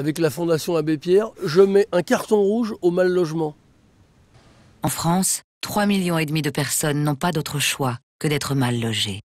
avec la Fondation Abbé Pierre, je mets un carton rouge au mal logement. En France, 3,5 millions de personnes n'ont pas d'autre choix que d'être mal logées.